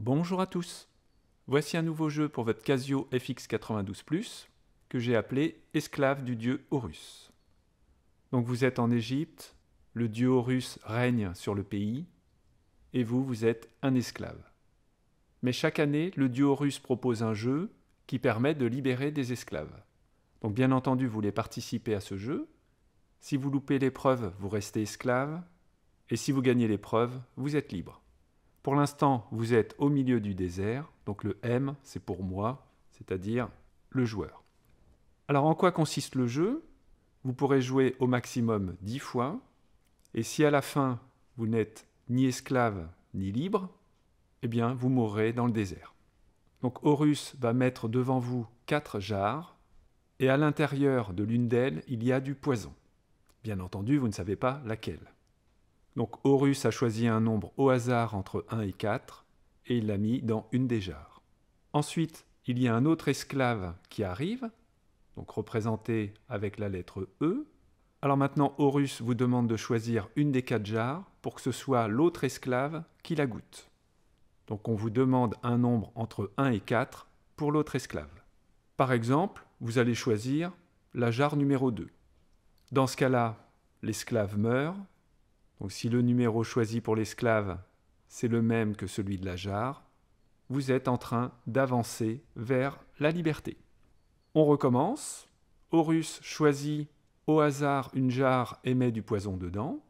Bonjour à tous Voici un nouveau jeu pour votre Casio FX92+, que j'ai appelé Esclave du dieu Horus. Donc vous êtes en Égypte, le dieu Horus règne sur le pays, et vous, vous êtes un esclave. Mais chaque année, le dieu Horus propose un jeu qui permet de libérer des esclaves. Donc bien entendu, vous voulez participer à ce jeu. Si vous loupez l'épreuve, vous restez esclave, et si vous gagnez l'épreuve, vous êtes libre. Pour l'instant, vous êtes au milieu du désert, donc le M, c'est pour moi, c'est-à-dire le joueur. Alors en quoi consiste le jeu Vous pourrez jouer au maximum 10 fois, et si à la fin, vous n'êtes ni esclave ni libre, eh bien, vous mourrez dans le désert. Donc Horus va mettre devant vous quatre jarres, et à l'intérieur de l'une d'elles, il y a du poison. Bien entendu, vous ne savez pas laquelle. Donc Horus a choisi un nombre au hasard entre 1 et 4 et il l'a mis dans une des jarres. Ensuite, il y a un autre esclave qui arrive, donc représenté avec la lettre E. Alors maintenant, Horus vous demande de choisir une des quatre jarres pour que ce soit l'autre esclave qui la goûte. Donc on vous demande un nombre entre 1 et 4 pour l'autre esclave. Par exemple, vous allez choisir la jarre numéro 2. Dans ce cas-là, l'esclave meurt donc si le numéro choisi pour l'esclave, c'est le même que celui de la jarre, vous êtes en train d'avancer vers la liberté. On recommence. Horus choisit au hasard une jarre et met du poison dedans.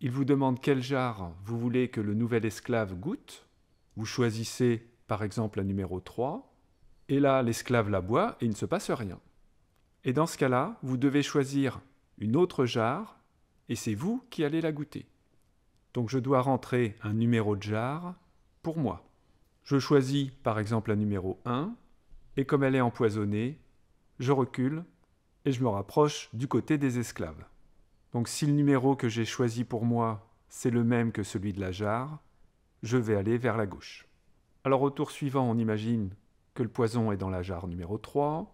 Il vous demande quelle jarre vous voulez que le nouvel esclave goûte. Vous choisissez par exemple la numéro 3. Et là, l'esclave la boit et il ne se passe rien. Et dans ce cas-là, vous devez choisir une autre jarre et c'est vous qui allez la goûter. Donc je dois rentrer un numéro de jarre pour moi. Je choisis par exemple un numéro 1, et comme elle est empoisonnée, je recule et je me rapproche du côté des esclaves. Donc si le numéro que j'ai choisi pour moi, c'est le même que celui de la jarre, je vais aller vers la gauche. Alors au tour suivant, on imagine que le poison est dans la jarre numéro 3,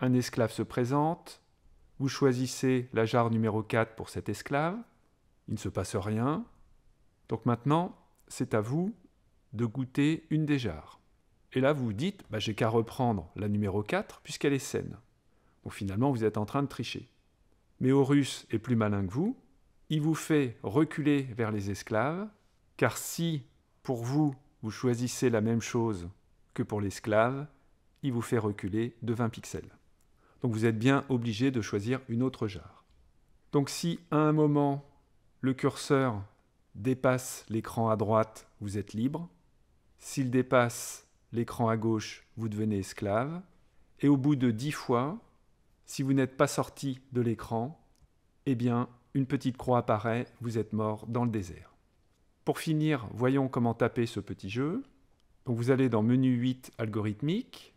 un esclave se présente, vous choisissez la jarre numéro 4 pour cet esclave, il ne se passe rien, donc maintenant, c'est à vous de goûter une des jarres. Et là, vous vous dites, bah, j'ai qu'à reprendre la numéro 4 puisqu'elle est saine. Bon, finalement, vous êtes en train de tricher. Mais Horus est plus malin que vous. Il vous fait reculer vers les esclaves, car si, pour vous, vous choisissez la même chose que pour l'esclave, il vous fait reculer de 20 pixels. Donc vous êtes bien obligé de choisir une autre jarre. Donc si à un moment le curseur dépasse l'écran à droite, vous êtes libre. S'il dépasse l'écran à gauche, vous devenez esclave. Et au bout de dix fois, si vous n'êtes pas sorti de l'écran, eh bien, une petite croix apparaît, vous êtes mort dans le désert. Pour finir, voyons comment taper ce petit jeu. vous allez dans menu 8 algorithmique.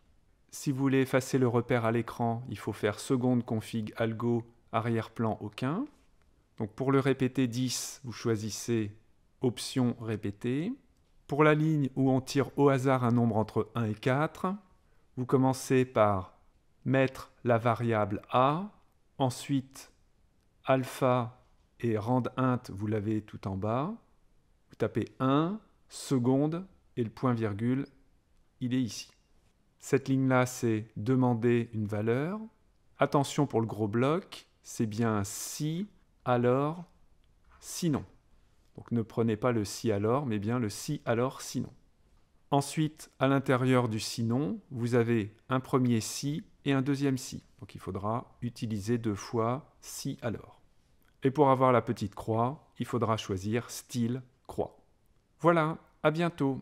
Si vous voulez effacer le repère à l'écran, il faut faire seconde config algo arrière-plan aucun. Donc pour le répéter 10, vous choisissez option répéter. Pour la ligne où on tire au hasard un nombre entre 1 et 4, vous commencez par mettre la variable a, ensuite alpha et rand int, vous l'avez tout en bas. Vous tapez 1, seconde et le point virgule, il est ici. Cette ligne-là, c'est demander une valeur. Attention pour le gros bloc, c'est bien si alors, sinon. Donc ne prenez pas le si alors, mais bien le si alors, sinon. Ensuite, à l'intérieur du sinon, vous avez un premier si et un deuxième si. Donc il faudra utiliser deux fois si alors. Et pour avoir la petite croix, il faudra choisir style croix. Voilà, à bientôt